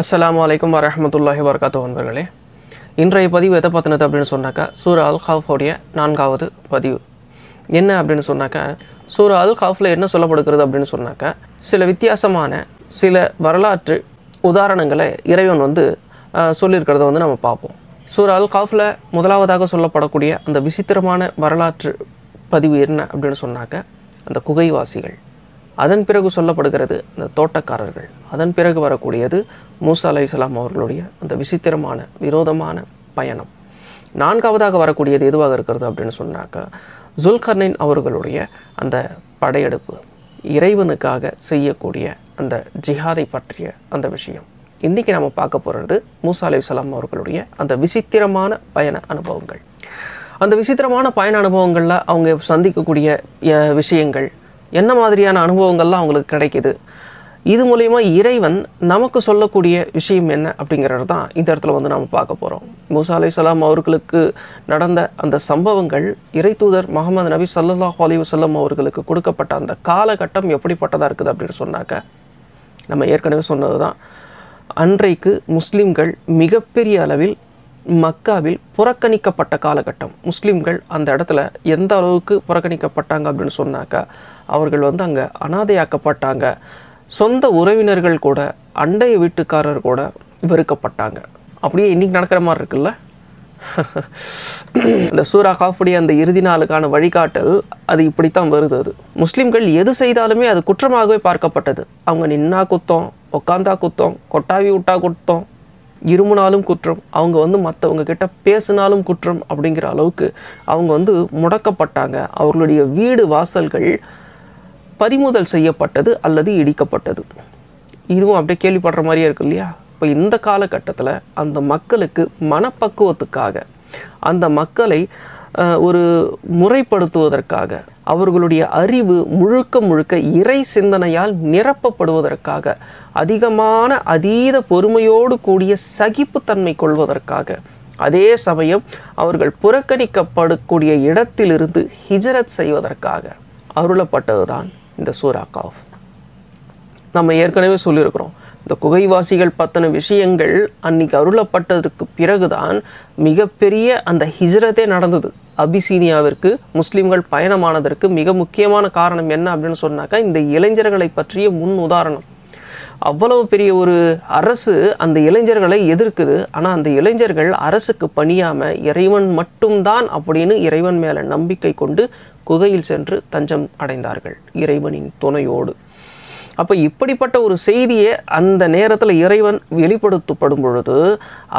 அஸ்லாம் வலைக்கம் வரமத்துல்லாஹி வரகாத்து நண்பர்களே இன்றைய பதிவு எதை பற்றினது அப்படின்னு சொன்னாக்கா சூர் அல் உடைய நான்காவது பதிவு என்ன அப்படின்னு சொன்னாக்கா சூர் அல் ஹாஃபில் என்ன சொல்லப்படுகிறது அப்படின்னு சொன்னாக்கா சில வித்தியாசமான சில வரலாற்று உதாரணங்களை இறைவன் வந்து சொல்லியிருக்கிறத வந்து நம்ம பார்ப்போம் சூர் அல் காஃபில் முதலாவதாக சொல்லப்படக்கூடிய அந்த விசித்திரமான வரலாற்று பதிவு என்ன அப்படின்னு சொன்னாக்க அந்த குகைவாசிகள் அதன் பிறகு சொல்லப்படுகிறது இந்த தோட்டக்காரர்கள் அதன் பிறகு வரக்கூடியது மூசா அலை இஸ்லாம் அவர்களுடைய அந்த விசித்திரமான விரோதமான பயணம் நான்காவதாக வரக்கூடியது எதுவாக இருக்கிறது அப்படின்னு சொன்னாக்கா ஜுல்கர்னின் அவர்களுடைய அந்த படையெடுப்பு இறைவனுக்காக செய்யக்கூடிய அந்த ஜிஹாதை பற்றிய அந்த விஷயம் இன்றைக்கி நம்ம பார்க்க போகிறது மூசா அலி சலாம் அவர்களுடைய அந்த விசித்திரமான பயண அனுபவங்கள் அந்த விசித்திரமான பயண அனுபவங்களில் அவங்க சந்திக்கக்கூடிய விஷயங்கள் என்ன மாதிரியான அனுபவங்கள்லாம் அவங்களுக்கு கிடைக்கிது இது மூலயமா இறைவன் நமக்கு சொல்லக்கூடிய விஷயம் என்ன அப்படிங்கிறது தான் இந்த இடத்துல வந்து நாம் பார்க்க போகிறோம் மூசா அலி சலாம் அவர்களுக்கு நடந்த அந்த சம்பவங்கள் இறை தூதர் முகமது நபி சல்லாஹ் அலி வல்லம் அவர்களுக்கு கொடுக்கப்பட்ட அந்த காலகட்டம் எப்படிப்பட்டதாக இருக்குது அப்படின்னு சொன்னாக்க நம்ம ஏற்கனவே சொன்னது தான் அன்றைக்கு முஸ்லீம்கள் மிகப்பெரிய அளவில் மக்காவில் புறக்கணிக்கப்பட்ட காலகட்டம் முஸ்லீம்கள் அந்த இடத்துல எந்த அளவுக்கு புறக்கணிக்கப்பட்டாங்க அப்படின்னு சொன்னாக்கா அவர்கள் வந்து அங்கே அனாதையாக்கப்பட்டாங்க சொந்த உறவினர்கள் கூட அண்டைய வீட்டுக்காரர் கூட வெறுக்கப்பட்டாங்க அப்படியே இன்னைக்கு நடக்கிற மாதிரி இருக்குல்ல இந்த சூரா காஃபுடைய அந்த இறுதி நாளுக்கான வழிகாட்டல் அது இப்படித்தான் வருது அது முஸ்லீம்கள் எது செய்தாலுமே அது குற்றமாகவே பார்க்கப்பட்டது அவங்க நின்னா குத்தம் உக்காந்தா குத்தம் கொட்டாவி விட்டா குத்தம் இருமுனாலும் குற்றம் அவங்க வந்து மற்றவங்க கிட்ட பேசினாலும் குற்றம் அப்படிங்கிற அளவுக்கு அவங்க வந்து முடக்கப்பட்டாங்க அவர்களுடைய வீடு வாசல்கள் பறிமுதல் செய்யப்பட்டது அல்லது இடிக்கப்பட்டது இதுவும் அப்படியே கேள்விப்படுற மாதிரியே இருக்கு இல்லையா இப்போ இந்த காலகட்டத்தில் அந்த மக்களுக்கு மனப்பக்குவத்துக்காக அந்த மக்களை ஒரு முறைப்படுத்துவதற்காக அவர்களுடைய அறிவு முழுக்க முழுக்க இறை சிந்தனையால் நிரப்பப்படுவதற்காக அதிகமான அதீத பொறுமையோடு கூடிய சகிப்புத்தன்மை கொள்வதற்காக அதே சமயம் அவர்கள் புறக்கணிக்கப்படக்கூடிய இடத்திலிருந்து ஹிஜரத் செய்வதற்காக அருளப்பட்டதுதான் இந்த சூரா காஃப் நம்ம ஏற்கனவே சொல்லியிருக்கிறோம் இந்த குகைவாசிகள் பற்றின விஷயங்கள் அன்னைக்கு அருளப்பட்டதற்கு பிறகுதான் மிகப்பெரிய அந்த ஹிஜ்ரத்தே நடந்தது அபிசீனியாவிற்கு முஸ்லீம்கள் பயணமானதற்கு மிக முக்கியமான காரணம் என்ன அப்படின்னு சொன்னாக்கா இந்த இளைஞர்களை பற்றிய முன் உதாரணம் அவ்வளவு பெரிய ஒரு அரசு அந்த இளைஞர்களை எதிர்க்குது ஆனால் அந்த இளைஞர்கள் அரசுக்கு பணியாமல் இறைவன் மட்டும்தான் அப்படின்னு இறைவன் மேலே நம்பிக்கை கொண்டு குகையில் சென்று தஞ்சம் அடைந்தார்கள் இறைவனின் துணையோடு அப்போ இப்படிப்பட்ட ஒரு செய்தியை அந்த நேரத்தில் இறைவன் வெளிப்படுத்தப்படும் பொழுது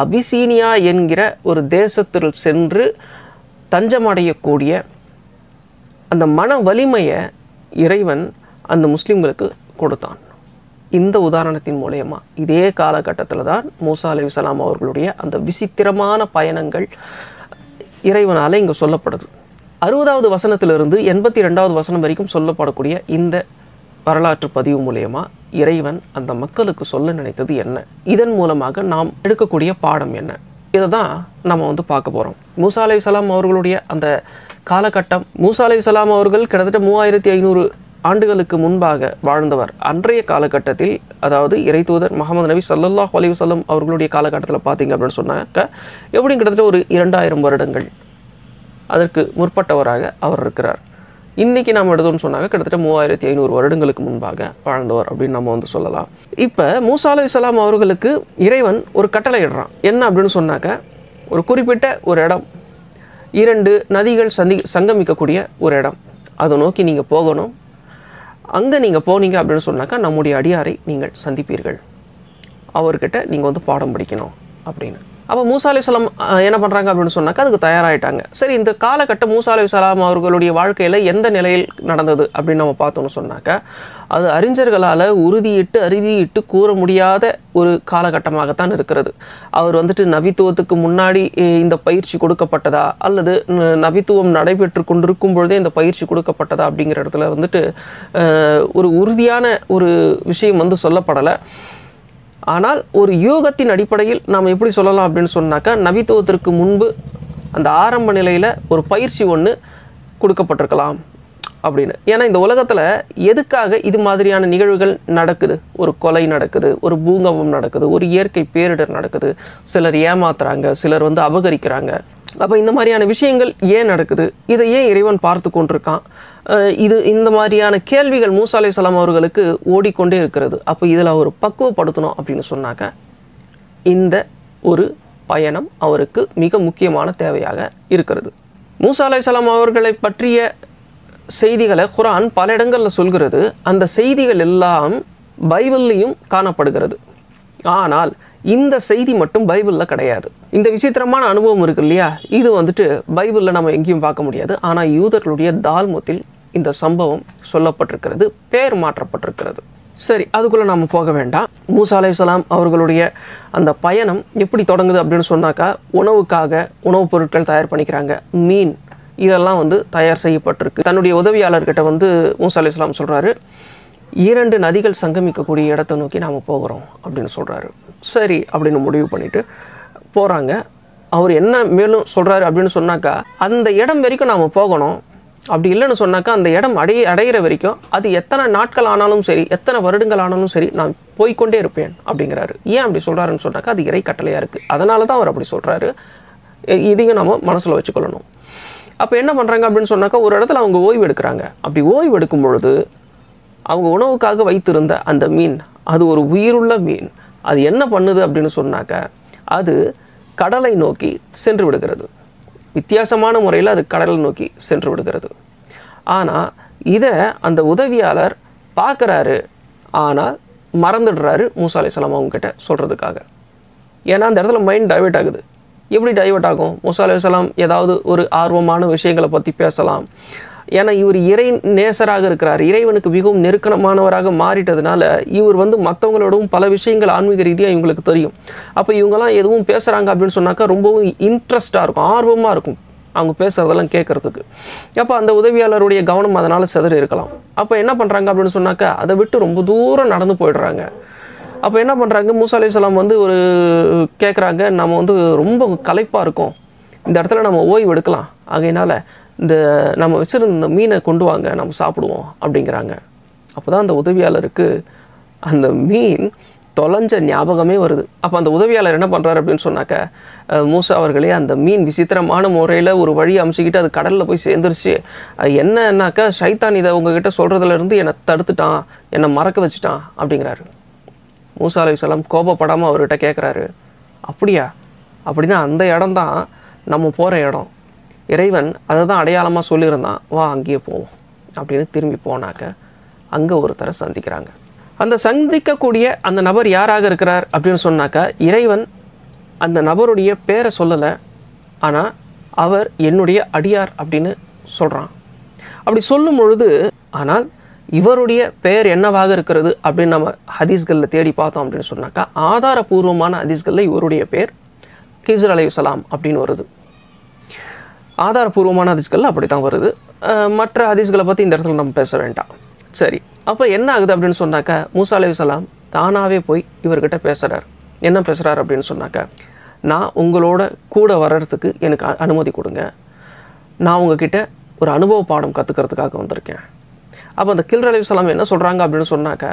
அபிசீனியா என்கிற ஒரு தேசத்தில் சென்று தஞ்சமடையக்கூடிய அந்த மன வலிமையை இறைவன் அந்த முஸ்லீம்களுக்கு கொடுத்தான் இந்த உதாரணத்தின் மூலயமா இதே காலகட்டத்தில் தான் மூசா அலி இஸ்லாம் அவர்களுடைய அந்த விசித்திரமான பயணங்கள் இறைவனால் இங்கே சொல்லப்படுது அறுபதாவது வசனத்திலிருந்து எண்பத்தி ரெண்டாவது வசனம் வரைக்கும் சொல்லப்படக்கூடிய இந்த வரலாற்று பதிவு மூலயமா இறைவன் அந்த மக்களுக்கு சொல்ல நினைத்தது என்ன இதன் மூலமாக நாம் எடுக்கக்கூடிய பாடம் என்ன இதை தான் நம்ம வந்து பார்க்க போகிறோம் மூசா அலி சலாம் அவர்களுடைய அந்த காலகட்டம் மூசா அலி சலாம் அவர்கள் கிட்டத்தட்ட மூவாயிரத்தி ஐநூறு ஆண்டுகளுக்கு முன்பாக வாழ்ந்தவர் அன்றைய காலகட்டத்தில் அதாவது தூதர் முகமது நபி சல்லா அலிவசல்லம் அவர்களுடைய காலகட்டத்தில் பார்த்தீங்க அப்படின்னு சொன்னாக்க எப்படி கிட்டத்தட்ட ஒரு இரண்டாயிரம் வருடங்கள் அதற்கு முற்பட்டவராக அவர் இருக்கிறார் இன்றைக்கி நாம் எடுத்தோம்னு சொன்னாங்க கிட்டத்தட்ட மூவாயிரத்தி ஐநூறு வருடங்களுக்கு முன்பாக வாழ்ந்தவர் அப்படின்னு நம்ம வந்து சொல்லலாம் இப்போ மூசா அலி இஸ்லாம் அவர்களுக்கு இறைவன் ஒரு கட்டளை இடுறான் என்ன அப்படின்னு சொன்னாக்க ஒரு குறிப்பிட்ட ஒரு இடம் இரண்டு நதிகள் சந்தி சங்கமிக்கக்கூடிய ஒரு இடம் அதை நோக்கி நீங்கள் போகணும் அங்கே நீங்கள் போனீங்க அப்படின்னு சொன்னாக்கா நம்முடைய அடியாரை நீங்கள் சந்திப்பீர்கள் அவர்கிட்ட நீங்கள் வந்து பாடம் படிக்கணும் அப்படின்னு அப்போ மூசா அலிசலாம் என்ன பண்ணுறாங்க அப்படின்னு சொன்னாக்கா அதுக்கு தயாராகிட்டாங்க சரி இந்த காலகட்டம் மூசா அலிசலாம் அவர்களுடைய வாழ்க்கையில் எந்த நிலையில் நடந்தது அப்படின்னு நம்ம பார்த்தோன்னு சொன்னாக்கா அது அறிஞர்களால் உறுதியிட்டு அறுதியிட்டு கூற முடியாத ஒரு காலகட்டமாகத்தான் இருக்கிறது அவர் வந்துட்டு நபித்துவத்துக்கு முன்னாடி இந்த பயிற்சி கொடுக்கப்பட்டதா அல்லது நவித்துவம் நடைபெற்று கொண்டிருக்கும் பொழுதே இந்த பயிற்சி கொடுக்கப்பட்டதா அப்படிங்கிற இடத்துல வந்துட்டு ஒரு உறுதியான ஒரு விஷயம் வந்து சொல்லப்படலை ஆனால் ஒரு யூகத்தின் அடிப்படையில் நாம் எப்படி சொல்லலாம் அப்படின்னு சொன்னாக்கா நவித்துவத்திற்கு முன்பு அந்த ஆரம்ப நிலையில் ஒரு பயிற்சி ஒன்று கொடுக்கப்பட்டிருக்கலாம் அப்படின்னு ஏன்னா இந்த உலகத்தில் எதுக்காக இது மாதிரியான நிகழ்வுகள் நடக்குது ஒரு கொலை நடக்குது ஒரு பூங்கம்பம் நடக்குது ஒரு இயற்கை பேரிடர் நடக்குது சிலர் ஏமாத்துறாங்க சிலர் வந்து அபகரிக்கிறாங்க அப்போ இந்த மாதிரியான விஷயங்கள் ஏன் நடக்குது இதை ஏன் இறைவன் பார்த்து கொண்டிருக்கான் இது இந்த மாதிரியான கேள்விகள் மூசாலை சலாம் அவர்களுக்கு ஓடிக்கொண்டே இருக்கிறது அப்போ இதில் அவர் பக்குவப்படுத்தணும் அப்படின்னு சொன்னாக்க இந்த ஒரு பயணம் அவருக்கு மிக முக்கியமான தேவையாக இருக்கிறது மூசாலை சலாம் அவர்களை பற்றிய செய்திகளை குரான் பல இடங்களில் சொல்கிறது அந்த செய்திகள் எல்லாம் பைபிள்லையும் காணப்படுகிறது ஆனால் இந்த செய்தி மட்டும் பைபிளில் கிடையாது இந்த விசித்திரமான அனுபவம் இருக்கு இல்லையா இது வந்துட்டு பைபிளில் நம்ம எங்கேயும் பார்க்க முடியாது ஆனால் யூதர்களுடைய தால்மத்தில் இந்த சம்பவம் சொல்லப்பட்டிருக்கிறது பேர் மாற்றப்பட்டிருக்கிறது சரி அதுக்குள்ளே நாம் போக வேண்டாம் மூசா அலையாம் அவர்களுடைய அந்த பயணம் எப்படி தொடங்குது அப்படின்னு சொன்னாக்கா உணவுக்காக உணவுப் பொருட்கள் தயார் பண்ணிக்கிறாங்க மீன் இதெல்லாம் வந்து தயார் செய்யப்பட்டிருக்கு தன்னுடைய உதவியாளர்கிட்ட வந்து மூசா அலையாம் சொல்கிறாரு இரண்டு நதிகள் சங்கமிக்கக்கூடிய இடத்தை நோக்கி நாம் போகிறோம் அப்படின்னு சொல்கிறாரு சரி அப்படின்னு முடிவு பண்ணிவிட்டு போகிறாங்க அவர் என்ன மேலும் சொல்கிறாரு அப்படின்னு சொன்னாக்கா அந்த இடம் வரைக்கும் நாம் போகணும் அப்படி இல்லைன்னு சொன்னாக்கா அந்த இடம் அடைய அடையிற வரைக்கும் அது எத்தனை நாட்கள் ஆனாலும் சரி எத்தனை வருடங்கள் ஆனாலும் சரி நான் போய்கொண்டே இருப்பேன் அப்படிங்கிறாரு ஏன் அப்படி சொல்கிறாருன்னு சொன்னாக்கா அது இறை கட்டளையாக இருக்குது அதனால தான் அவர் அப்படி சொல்கிறாரு இதையும் நம்ம மனசில் வச்சுக்கொள்ளணும் அப்போ என்ன பண்ணுறாங்க அப்படின்னு சொன்னாக்கா ஒரு இடத்துல அவங்க ஓய்வு எடுக்கிறாங்க அப்படி ஓய்வு எடுக்கும் பொழுது அவங்க உணவுக்காக வைத்திருந்த அந்த மீன் அது ஒரு உயிருள்ள மீன் அது என்ன பண்ணுது அப்படின்னு சொன்னாக்க அது கடலை நோக்கி சென்று விடுகிறது வித்தியாசமான முறையில் அது கடலை நோக்கி சென்று விடுகிறது ஆனால் இதை அந்த உதவியாளர் பார்க்குறாரு ஆனால் மறந்துடுறாரு மூசா அலிஸ்லாம் அவங்ககிட்ட சொல்கிறதுக்காக ஏன்னா அந்த இடத்துல மைண்ட் டைவெர்ட் ஆகுது எப்படி டைவெர்ட் ஆகும் மூசா அலிஸ்லாம் ஏதாவது ஒரு ஆர்வமான விஷயங்களை பற்றி பேசலாம் ஏன்னா இவர் இறை நேசராக இருக்கிறார் இறைவனுக்கு மிகவும் நெருக்கமானவராக மாறிட்டதுனால இவர் வந்து மற்றவங்களோடவும் பல விஷயங்கள் ஆன்மீக ரீதியாக இவங்களுக்கு தெரியும் அப்போ இவங்கெல்லாம் எதுவும் பேசுகிறாங்க அப்படின்னு சொன்னாக்கா ரொம்பவும் இன்ட்ரெஸ்ட்டாக இருக்கும் ஆர்வமாக இருக்கும் அவங்க பேசுகிறதெல்லாம் கேட்குறதுக்கு அப்போ அந்த உதவியாளருடைய கவனம் அதனால் சிதறி இருக்கலாம் அப்போ என்ன பண்ணுறாங்க அப்படின்னு சொன்னாக்கா அதை விட்டு ரொம்ப தூரம் நடந்து போயிடுறாங்க அப்போ என்ன பண்ணுறாங்க மூசா அலிஸ்லாம் வந்து ஒரு கேட்குறாங்க நம்ம வந்து ரொம்ப கலைப்பாக இருக்கோம் இந்த இடத்துல நம்ம ஓய்வு எடுக்கலாம் ஆகையினால் இந்த நம்ம வச்சுருந்த இந்த மீனை கொண்டு வாங்க நம்ம சாப்பிடுவோம் அப்படிங்கிறாங்க அப்போ தான் அந்த உதவியாளருக்கு அந்த மீன் தொலைஞ்ச ஞாபகமே வருது அப்போ அந்த உதவியாளர் என்ன பண்ணுறாரு அப்படின்னு சொன்னாக்க மூசா அவர்களே அந்த மீன் விசித்திரமான முறையில் ஒரு வழி அமைச்சிக்கிட்டு அது கடலில் போய் சேர்ந்துருச்சு என்னன்னாக்கா சைத்தான் இதை உங்ககிட்ட சொல்கிறதுலேருந்து என்னை தடுத்துட்டான் என்னை மறக்க வச்சுட்டான் அப்படிங்கிறாரு மூசா அலி சொல்லாம் கோபப்படாமல் அவர்கிட்ட கேட்குறாரு அப்படியா அப்படின்னா அந்த இடம் தான் நம்ம போகிற இடம் இறைவன் அதை தான் அடையாளமாக சொல்லியிருந்தான் வா அங்கேயே போவோம் அப்படின்னு திரும்பி போனாக்க அங்கே ஒருத்தரை சந்திக்கிறாங்க அந்த சந்திக்கக்கூடிய அந்த நபர் யாராக இருக்கிறார் அப்படின்னு சொன்னாக்கா இறைவன் அந்த நபருடைய பேரை சொல்லலை ஆனால் அவர் என்னுடைய அடியார் அப்படின்னு சொல்கிறான் அப்படி சொல்லும் பொழுது ஆனால் இவருடைய பெயர் என்னவாக இருக்கிறது அப்படின்னு நம்ம ஹதீஸ்களில் தேடி பார்த்தோம் அப்படின்னு சொன்னாக்கா ஆதாரபூர்வமான ஹதீஸ்களில் இவருடைய பேர் கிஸ்ர் அலையுசலாம் அப்படின்னு வருது ஆதாரபூர்வமான ஹதீஸ்களில் அப்படி தான் வருது மற்ற ஹதீஸ்களை பற்றி இந்த இடத்துல நம்ம பேச வேண்டாம் சரி அப்போ என்ன ஆகுது அப்படின்னு சொன்னாக்க மூசா அலி சலாம் தானாகவே போய் இவர்கிட்ட பேசுகிறார் என்ன பேசுகிறார் அப்படின்னு சொன்னாக்க நான் உங்களோட கூட வர்றதுக்கு எனக்கு அனுமதி கொடுங்க நான் உங்ககிட்ட ஒரு அனுபவ பாடம் கற்றுக்கிறதுக்காக வந்திருக்கேன் அப்போ அந்த கில்ர் சலாம் என்ன சொல்கிறாங்க அப்படின்னு சொன்னாக்க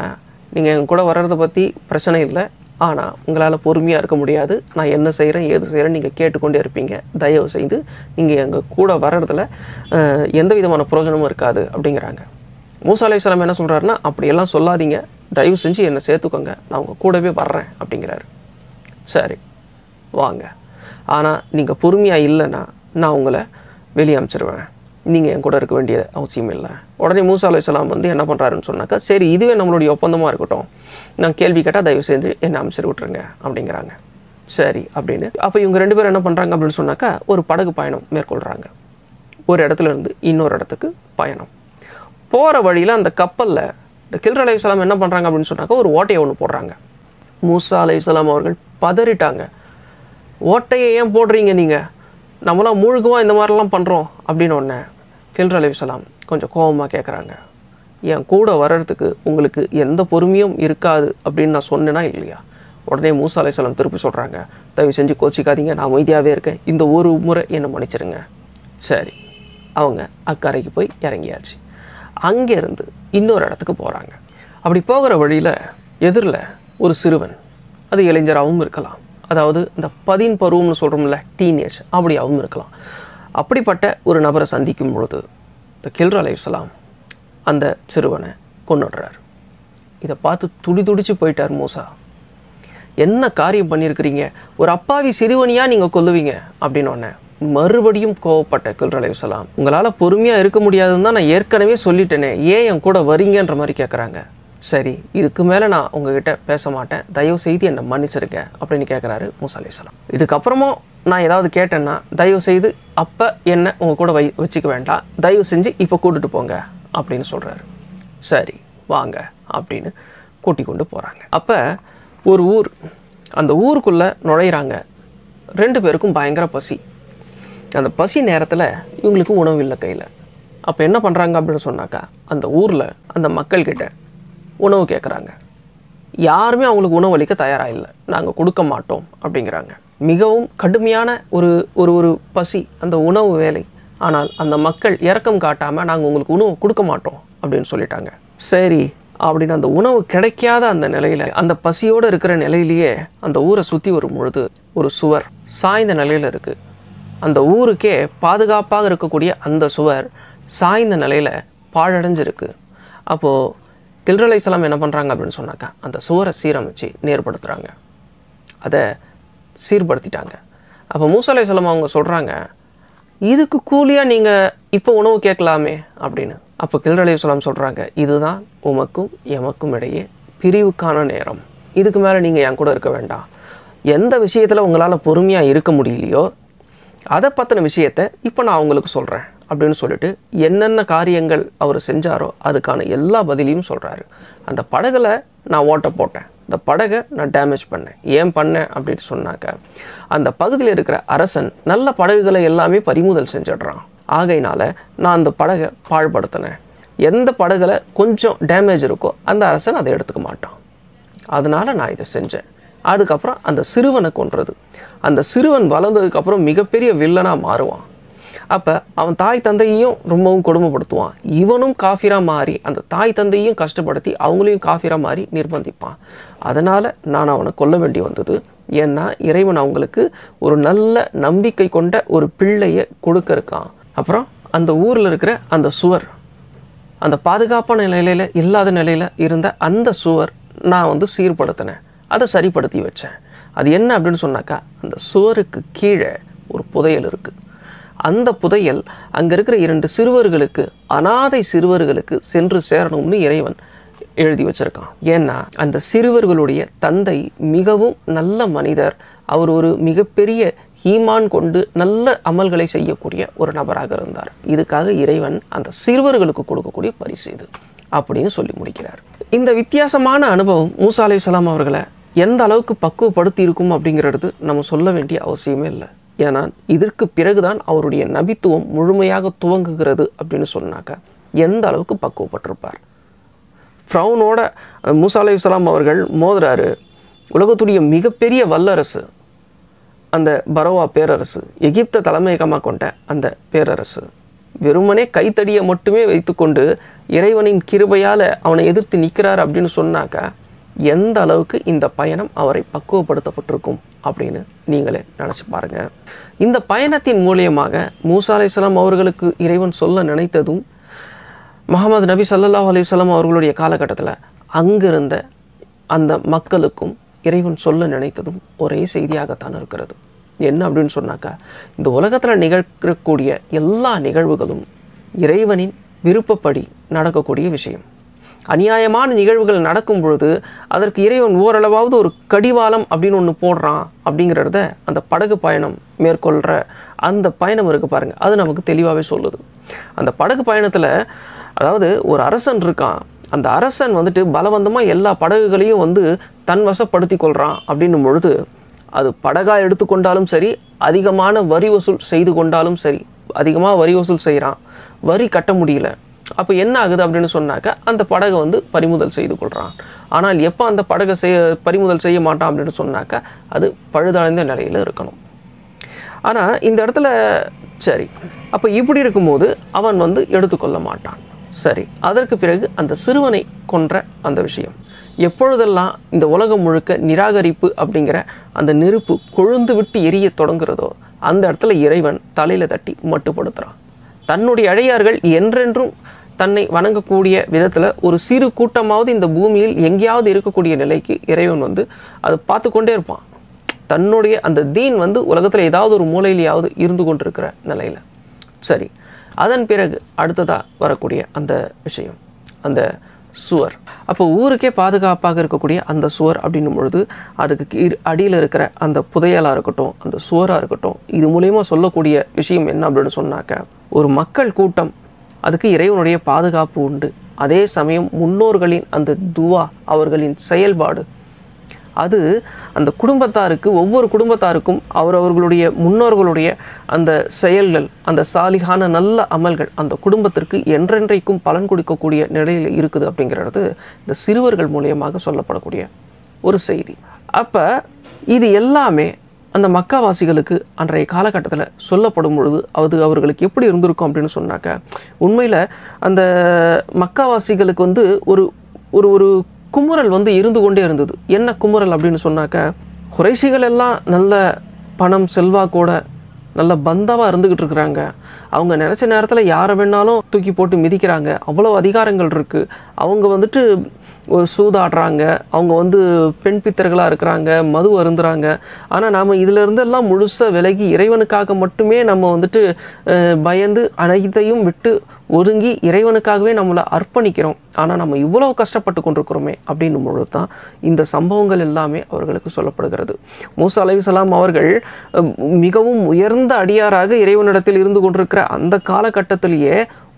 நீங்கள் எங்கள் கூட வர்றதை பற்றி பிரச்சனை இல்லை ஆனால் உங்களால் பொறுமையாக இருக்க முடியாது நான் என்ன செய்கிறேன் ஏது செய்கிறேன் நீங்கள் கேட்டுக்கொண்டே இருப்பீங்க தயவு செய்து நீங்கள் எங்கள் கூட வர்றதில் எந்த விதமான பிரயோஜனமும் இருக்காது அப்படிங்கிறாங்க மூசா அலையாம் என்ன சொல்கிறாருன்னா அப்படியெல்லாம் சொல்லாதீங்க தயவு செஞ்சு என்னை சேர்த்துக்கோங்க நான் உங்கள் கூடவே வர்றேன் அப்படிங்கிறாரு சரி வாங்க ஆனால் நீங்கள் பொறுமையாக இல்லைன்னா நான் உங்களை வெளியே நீங்கள் என் கூட இருக்க வேண்டிய அவசியம் இல்லை உடனே மூசா அலுவலாம் வந்து என்ன பண்ணுறாருன்னு சொன்னாக்கா சரி இதுவே நம்மளுடைய ஒப்பந்தமாக இருக்கட்டும் நான் கேள்வி கேட்டால் தயவு செய்து என்னை அமைச்சர் விட்டுருங்க அப்படிங்கிறாங்க சரி அப்படின்னு அப்போ இவங்க ரெண்டு பேரும் என்ன பண்ணுறாங்க அப்படின்னு சொன்னாக்கா ஒரு படகு பயணம் மேற்கொள்கிறாங்க ஒரு இடத்துல இருந்து இன்னொரு இடத்துக்கு பயணம் போகிற வழியில் அந்த கப்பலில் இந்த கில்ற அலையுஸ்லாம் என்ன பண்ணுறாங்க அப்படின்னு சொன்னாக்கா ஒரு ஓட்டையை ஒன்று போடுறாங்க மூசா அலுவலாம் அவர்கள் பதறிட்டாங்க ஓட்டையை ஏன் போடுறீங்க நீங்கள் நம்மளாம் முழுக்கமாக இந்த மாதிரிலாம் பண்ணுறோம் அப்படின்னு ஒன்று ஹில்ர் அலிசலாம் கொஞ்சம் கோபமாக கேட்குறாங்க என் கூட வர்றதுக்கு உங்களுக்கு எந்த பொறுமையும் இருக்காது அப்படின்னு நான் சொன்னேன்னா இல்லையா உடனே மூசா அலிசலாம் திருப்பி சொல்கிறாங்க தயவு செஞ்சு கோச்சிக்காதீங்க நான் அமைதியாகவே இருக்கேன் இந்த ஒரு முறை என்னை மன்னிச்சிருங்க சரி அவங்க அக்கறைக்கு போய் இறங்கியாச்சு அங்கேருந்து இன்னொரு இடத்துக்கு போகிறாங்க அப்படி போகிற வழியில் எதிரில் ஒரு சிறுவன் அது இளைஞராகவும் இருக்கலாம் அதாவது இந்த பதின் பருவம்னு சொல்கிறோம்ல டீனேஜ் அப்படியாகவும் இருக்கலாம் அப்படிப்பட்ட ஒரு நபரை சந்திக்கும் பொழுது இந்த கில்ரு அலையுஸ்லாம் அந்த சிறுவனை கொண்டுடுறார் இதை பார்த்து துடி துடிச்சு போயிட்டார் மூசா என்ன காரியம் பண்ணியிருக்கிறீங்க ஒரு அப்பாவி சிறுவனியாக நீங்கள் கொல்லுவீங்க அப்படின்னு மறுபடியும் கோவப்பட்ட கில்ரலை சலாம் உங்களால் பொறுமையாக இருக்க முடியாதுன்னு தான் நான் ஏற்கனவே சொல்லிட்டேனே ஏன் என் கூட வரீங்கன்ற மாதிரி கேட்குறாங்க சரி இதுக்கு மேலே நான் உங்ககிட்ட பேச மாட்டேன் தயவு செய்து என்னை மன்னிச்சிருக்க அப்படின்னு கேட்குறாரு மூசா அலிஸ்லாம் இதுக்கப்புறமும் நான் ஏதாவது கேட்டேன்னா தயவு செய்து அப்போ என்னை உங்கள் கூட வை வச்சுக்க வேண்டாம் தயவு செஞ்சு இப்போ கூட்டுட்டு போங்க அப்படின்னு சொல்கிறாரு சரி வாங்க அப்படின்னு கூட்டி கொண்டு போகிறாங்க அப்போ ஒரு ஊர் அந்த ஊருக்குள்ளே நுழையிறாங்க ரெண்டு பேருக்கும் பயங்கர பசி அந்த பசி நேரத்தில் இவங்களுக்கும் உணவு இல்லை கையில் அப்போ என்ன பண்ணுறாங்க அப்படின்னு சொன்னாக்கா அந்த ஊரில் அந்த மக்கள்கிட்ட உணவு கேட்குறாங்க யாருமே அவங்களுக்கு உணவளிக்க தயாராக இல்லை நாங்கள் கொடுக்க மாட்டோம் அப்படிங்கிறாங்க மிகவும் கடுமையான ஒரு ஒரு ஒரு பசி அந்த உணவு வேலை ஆனால் அந்த மக்கள் இறக்கம் காட்டாமல் நாங்கள் உங்களுக்கு உணவு கொடுக்க மாட்டோம் அப்படின்னு சொல்லிட்டாங்க சரி அப்படின்னு அந்த உணவு கிடைக்காத அந்த நிலையில் அந்த பசியோடு இருக்கிற நிலையிலேயே அந்த ஊரை சுற்றி வரும் பொழுது ஒரு சுவர் சாய்ந்த நிலையில் இருக்குது அந்த ஊருக்கே பாதுகாப்பாக இருக்கக்கூடிய அந்த சுவர் சாய்ந்த நிலையில் பாழடைஞ்சிருக்கு அப்போது தில்ரலை சலாம் என்ன பண்ணுறாங்க அப்படின்னு சொன்னாக்கா அந்த சுவரை சீரமைச்சு நேர்படுத்துகிறாங்க அதை சீர்படுத்திட்டாங்க அப்போ மூசலை சலம் அவங்க சொல்கிறாங்க இதுக்கு கூலியாக நீங்கள் இப்போ உணவு கேட்கலாமே அப்படின்னு அப்போ கில்ரலை சலாம் சொல்கிறாங்க இதுதான் உமக்கும் எமக்கும் இடையே பிரிவுக்கான நேரம் இதுக்கு மேலே நீங்கள் என் கூட இருக்க வேண்டாம் எந்த விஷயத்தில் உங்களால் பொறுமையாக இருக்க முடியலையோ அதை பற்றின விஷயத்தை இப்போ நான் உங்களுக்கு சொல்கிறேன் அப்படின்னு சொல்லிட்டு என்னென்ன காரியங்கள் அவர் செஞ்சாரோ அதுக்கான எல்லா பதிலையும் சொல்கிறாரு அந்த படகுல நான் ஓட்ட போட்டேன் இந்த படகை நான் டேமேஜ் பண்ணேன் ஏன் பண்ணேன் அப்படின்னு சொன்னாக்க அந்த பகுதியில் இருக்கிற அரசன் நல்ல படகுகளை எல்லாமே பறிமுதல் செஞ்சிடுறான் ஆகையினால நான் அந்த படகை பாழ்படுத்தினேன் எந்த படகுல கொஞ்சம் டேமேஜ் இருக்கோ அந்த அரசன் அதை எடுத்துக்க மாட்டான் அதனால் நான் இதை செஞ்சேன் அதுக்கப்புறம் அந்த சிறுவனை கொன்றது அந்த சிறுவன் வளர்ந்ததுக்கப்புறம் மிகப்பெரிய வில்லனாக மாறுவான் அப்போ அவன் தாய் தந்தையையும் ரொம்பவும் கொடுமைப்படுத்துவான் இவனும் காஃபிராக மாறி அந்த தாய் தந்தையும் கஷ்டப்படுத்தி அவங்களையும் காஃபிராக மாறி நிர்பந்திப்பான் அதனால் நான் அவனை கொல்ல வேண்டி வந்தது ஏன்னா இறைவன் அவங்களுக்கு ஒரு நல்ல நம்பிக்கை கொண்ட ஒரு பிள்ளையை கொடுக்கறக்கான் அப்புறம் அந்த ஊரில் இருக்கிற அந்த சுவர் அந்த பாதுகாப்பான நிலையில் இல்லாத நிலையில் இருந்த அந்த சுவர் நான் வந்து சீர்படுத்தினேன் அதை சரிப்படுத்தி வச்சேன் அது என்ன அப்படின்னு சொன்னாக்கா அந்த சுவருக்கு கீழே ஒரு புதையல் இருக்குது அந்த புதையல் அங்கே இருக்கிற இரண்டு சிறுவர்களுக்கு அனாதை சிறுவர்களுக்கு சென்று சேரணும்னு இறைவன் எழுதி வச்சுருக்கான் ஏன்னா அந்த சிறுவர்களுடைய தந்தை மிகவும் நல்ல மனிதர் அவர் ஒரு மிகப்பெரிய ஹீமான் கொண்டு நல்ல அமல்களை செய்யக்கூடிய ஒரு நபராக இருந்தார் இதுக்காக இறைவன் அந்த சிறுவர்களுக்கு கொடுக்கக்கூடிய பரிசு இது அப்படின்னு சொல்லி முடிக்கிறார் இந்த வித்தியாசமான அனுபவம் மூசா அலை அவர்களை எந்த அளவுக்கு பக்குவப்படுத்தி இருக்கும் அப்படிங்கிறது நம்ம சொல்ல வேண்டிய அவசியமே இல்லை ஏன்னா இதற்கு பிறகுதான் அவருடைய நபித்துவம் முழுமையாக துவங்குகிறது அப்படின்னு சொன்னாக்க எந்த அளவுக்கு பக்குவப்பட்டிருப்பார் ஃப்ரௌனோட மூசா அலி இஸ்லாம் அவர்கள் மோதுறாரு உலகத்துடைய மிகப்பெரிய வல்லரசு அந்த பரோவா பேரரசு எகிப்த தலைமையகமாக கொண்ட அந்த பேரரசு வெறுமனே கைத்தடியை மட்டுமே வைத்துக்கொண்டு இறைவனின் கிருபையால் அவனை எதிர்த்து நிற்கிறார் அப்படின்னு சொன்னாக்கா எந்த அளவுக்கு இந்த பயணம் அவரை பக்குவப்படுத்தப்பட்டிருக்கும் அப்படின்னு நீங்களே நினச்சி பாருங்கள் இந்த பயணத்தின் மூலியமாக மூசா அலிஸ்லாம் அவர்களுக்கு இறைவன் சொல்ல நினைத்ததும் முகமது நபி சல்லா அலிஸ்லாம் அவர்களுடைய காலகட்டத்தில் அங்கிருந்த அந்த மக்களுக்கும் இறைவன் சொல்ல நினைத்ததும் ஒரே செய்தியாகத்தான் இருக்கிறது என்ன அப்படின்னு சொன்னாக்கா இந்த உலகத்தில் நிகழக்கூடிய எல்லா நிகழ்வுகளும் இறைவனின் விருப்பப்படி நடக்கக்கூடிய விஷயம் அநியாயமான நிகழ்வுகள் நடக்கும் பொழுது அதற்கு இறைவன் ஓரளவாவது ஒரு கடிவாளம் அப்படின்னு ஒன்று போடுறான் அப்படிங்கிறத அந்த படகு பயணம் மேற்கொள்கிற அந்த பயணம் இருக்குது பாருங்கள் அது நமக்கு தெளிவாகவே சொல்லுது அந்த படகு பயணத்தில் அதாவது ஒரு அரசன் இருக்கான் அந்த அரசன் வந்துட்டு பலவந்தமாக எல்லா படகுகளையும் வந்து தன் வசப்படுத்தி கொள்கிறான் அப்படின்னும் பொழுது அது படகாக எடுத்துக்கொண்டாலும் சரி அதிகமான வரி வசூல் செய்து கொண்டாலும் சரி அதிகமாக வரி வசூல் செய்கிறான் வரி கட்ட முடியல அப்போ என்ன ஆகுது அப்படின்னு சொன்னாக்க அந்த படகை வந்து பறிமுதல் செய்து கொள்கிறான் ஆனால் எப்போ அந்த படகை செய்ய பறிமுதல் செய்ய மாட்டான் அப்படின்னு சொன்னாக்க அது பழுதடைந்த நிலையில் இருக்கணும் ஆனால் இந்த இடத்துல சரி அப்போ இப்படி இருக்கும்போது அவன் வந்து எடுத்துக்கொள்ள மாட்டான் சரி அதற்கு பிறகு அந்த சிறுவனை கொன்ற அந்த விஷயம் எப்பொழுதெல்லாம் இந்த உலகம் முழுக்க நிராகரிப்பு அப்படிங்கிற அந்த நெருப்பு கொழுந்து விட்டு எரிய தொடங்குறதோ அந்த இடத்துல இறைவன் தலையில் தட்டி மட்டுப்படுத்துகிறான் தன்னுடைய அழையார்கள் என்றென்றும் தன்னை வணங்கக்கூடிய விதத்தில் ஒரு சிறு கூட்டமாவது இந்த பூமியில் எங்கேயாவது இருக்கக்கூடிய நிலைக்கு இறைவன் வந்து அதை பார்த்து கொண்டே இருப்பான் தன்னுடைய அந்த தீன் வந்து உலகத்தில் ஏதாவது ஒரு மூலையிலேயாவது இருந்து கொண்டிருக்கிற நிலையில் சரி அதன் பிறகு அடுத்ததாக வரக்கூடிய அந்த விஷயம் அந்த சுவர் அப்போ ஊருக்கே பாதுகாப்பாக இருக்கக்கூடிய அந்த சுவர் அப்படின்னும் பொழுது அதுக்கு கீழ் அடியில் இருக்கிற அந்த புதையலாக இருக்கட்டும் அந்த சுவராக இருக்கட்டும் இது மூலயமா சொல்லக்கூடிய விஷயம் என்ன அப்படின்னு சொன்னாக்க ஒரு மக்கள் கூட்டம் அதுக்கு இறைவனுடைய பாதுகாப்பு உண்டு அதே சமயம் முன்னோர்களின் அந்த துவா அவர்களின் செயல்பாடு அது அந்த குடும்பத்தாருக்கு ஒவ்வொரு குடும்பத்தாருக்கும் அவர் அவர்களுடைய முன்னோர்களுடைய அந்த செயல்கள் அந்த சாலிகான நல்ல அமல்கள் அந்த குடும்பத்திற்கு என்றென்றைக்கும் பலன் கொடுக்கக்கூடிய நிலையில் இருக்குது அப்படிங்கிறது இந்த சிறுவர்கள் மூலியமாக சொல்லப்படக்கூடிய ஒரு செய்தி அப்போ இது எல்லாமே அந்த மக்காவாசிகளுக்கு அன்றைய காலகட்டத்தில் சொல்லப்படும் பொழுது அது அவர்களுக்கு எப்படி இருந்திருக்கும் அப்படின்னு சொன்னாக்க உண்மையில் அந்த மக்காவாசிகளுக்கு வந்து ஒரு ஒரு ஒரு குமுறல் வந்து இருந்து கொண்டே இருந்தது என்ன குமுறல் அப்படின்னு சொன்னாக்க குறைசிகள் எல்லாம் நல்ல பணம் செல்வாக்கோட நல்ல பந்தமாக இருந்துக்கிட்டு இருக்கிறாங்க அவங்க நினச்ச நேரத்தில் யாரை வேணாலும் தூக்கி போட்டு மிதிக்கிறாங்க அவ்வளோ அதிகாரங்கள் இருக்குது அவங்க வந்துட்டு சூதாடுறாங்க அவங்க வந்து பெண் பித்தர்களாக இருக்கிறாங்க மது அருந்துறாங்க ஆனால் நாம் எல்லாம் முழுசாக விலகி இறைவனுக்காக மட்டுமே நம்ம வந்துட்டு பயந்து அனைத்தையும் விட்டு ஒதுங்கி இறைவனுக்காகவே நம்மளை அர்ப்பணிக்கிறோம் ஆனால் நம்ம இவ்வளோ கஷ்டப்பட்டு கொண்டிருக்கிறோமே அப்படின்னும் பொழுது தான் இந்த சம்பவங்கள் எல்லாமே அவர்களுக்கு சொல்லப்படுகிறது மூசா சலாம் அவர்கள் மிகவும் உயர்ந்த அடியாராக இறைவனிடத்தில் இருந்து கொண்டிருக்கிற அந்த காலகட்டத்திலேயே